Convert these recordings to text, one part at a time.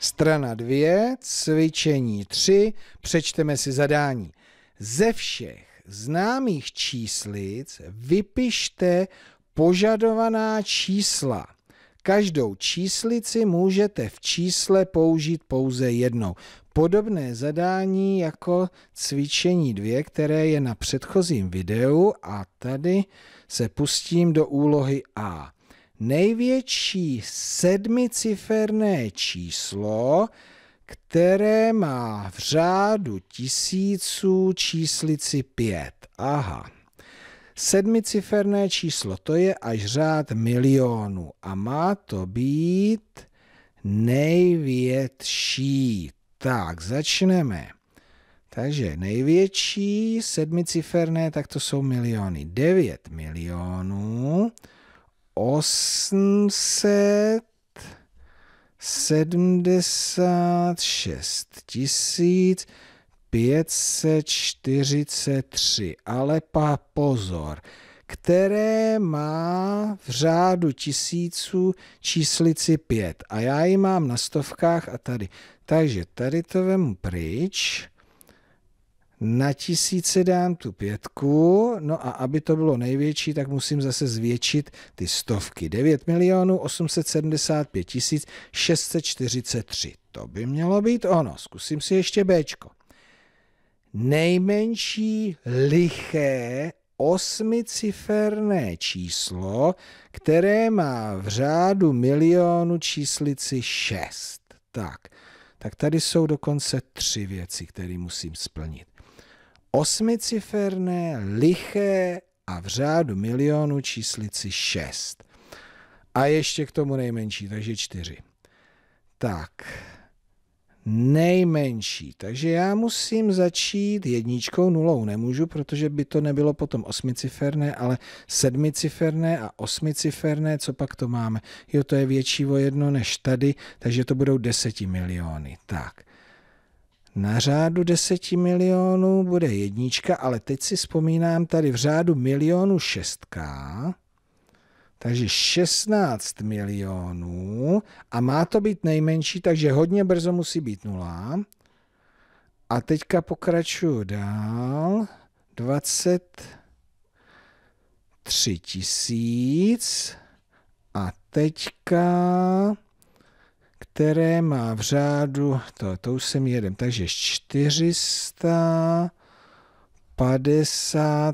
Strana 2, cvičení 3, přečteme si zadání. Ze všech známých číslic vypište požadovaná čísla. Každou číslici můžete v čísle použít pouze jednou. Podobné zadání jako cvičení 2, které je na předchozím videu a tady se pustím do úlohy A největší sedmiciferné číslo, které má v řádu tisíců číslici 5. Aha. Sedmiciferné číslo, to je až řád milionů a má to být největší. Tak, začneme. Takže největší sedmiciferné, tak to jsou miliony. 9 milionů. 876 tisíc 543, ale pa pozor, které má v řádu tisíců číslici 5 a já ji mám na stovkách a tady. Takže tady to vemu pryč na tisíce dám tu pětku, no a aby to bylo největší, tak musím zase zvětšit ty stovky. 9 milionů 875 tisíc 643. To by mělo být ono. Zkusím si ještě B. Nejmenší liché osmiciferné číslo, které má v řádu milionu číslici 6. Tak, tak tady jsou dokonce tři věci, které musím splnit osmiciferné, liché a v řádu milionu číslici 6. A ještě k tomu nejmenší, takže 4. Tak, nejmenší. Takže já musím začít jedničkou, nulou nemůžu, protože by to nebylo potom osmiciferné, ale sedmiciferné a osmiciferné, co pak to máme? Jo, to je větší o jedno než tady, takže to budou deseti miliony. Tak, na řádu deseti milionů bude jednička, ale teď si vzpomínám tady v řádu milionu šestka. Takže 16 milionů a má to být nejmenší, takže hodně brzo musí být nula. A teďka pokračuju dál. 23 tisíc a teďka které má v řádu, to, to už jsem jedem, takže 400,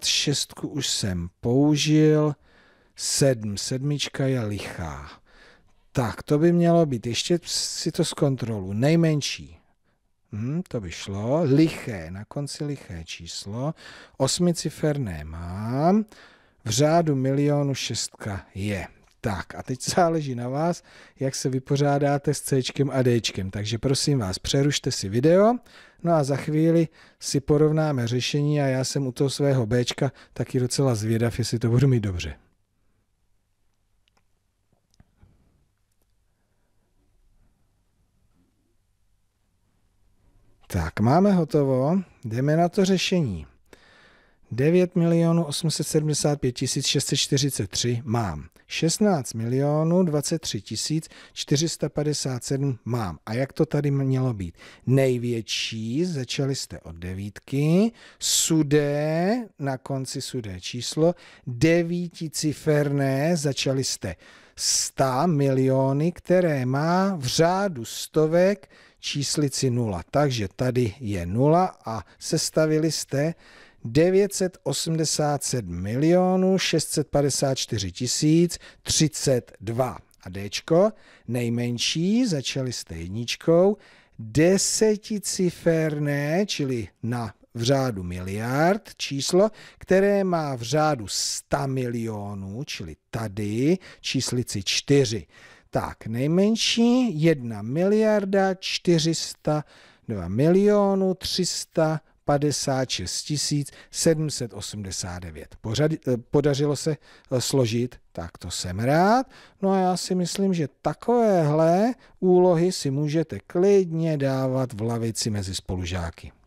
šestku už jsem použil, 7, sedmička je lichá. Tak, to by mělo být, ještě si to zkontrolu, nejmenší. Hmm, to by šlo, liché, na konci liché číslo, osmiciferné mám, v řádu milionu šestka je. Tak a teď záleží na vás, jak se vypořádáte s C a D. Takže prosím vás, přerušte si video, no a za chvíli si porovnáme řešení a já jsem u toho svého B taky docela zvědav, jestli to budu mít dobře. Tak, máme hotovo, jdeme na to řešení. 9 milionů 875 643 mám. 16 milionů 23 457 mám. A jak to tady mělo být? Největší, začali jste od devítky, sudé, na konci sudé číslo, devíticiferné, začali jste 100 miliony, které má v řádu stovek číslici 0. Takže tady je 0 a sestavili jste 987 milionů 654 tisíc 32. A dčko nejmenší, začali jste jedničkou, deseticiferné, čili na v řádu miliard číslo, které má v řádu 100 milionů, čili tady číslici 4. Tak, nejmenší 1 miliarda 402 milionů 300 56 789. Pořadi, podařilo se eh, složit, tak to jsem rád. No a já si myslím, že takovéhle úlohy si můžete klidně dávat v lavici mezi spolužáky.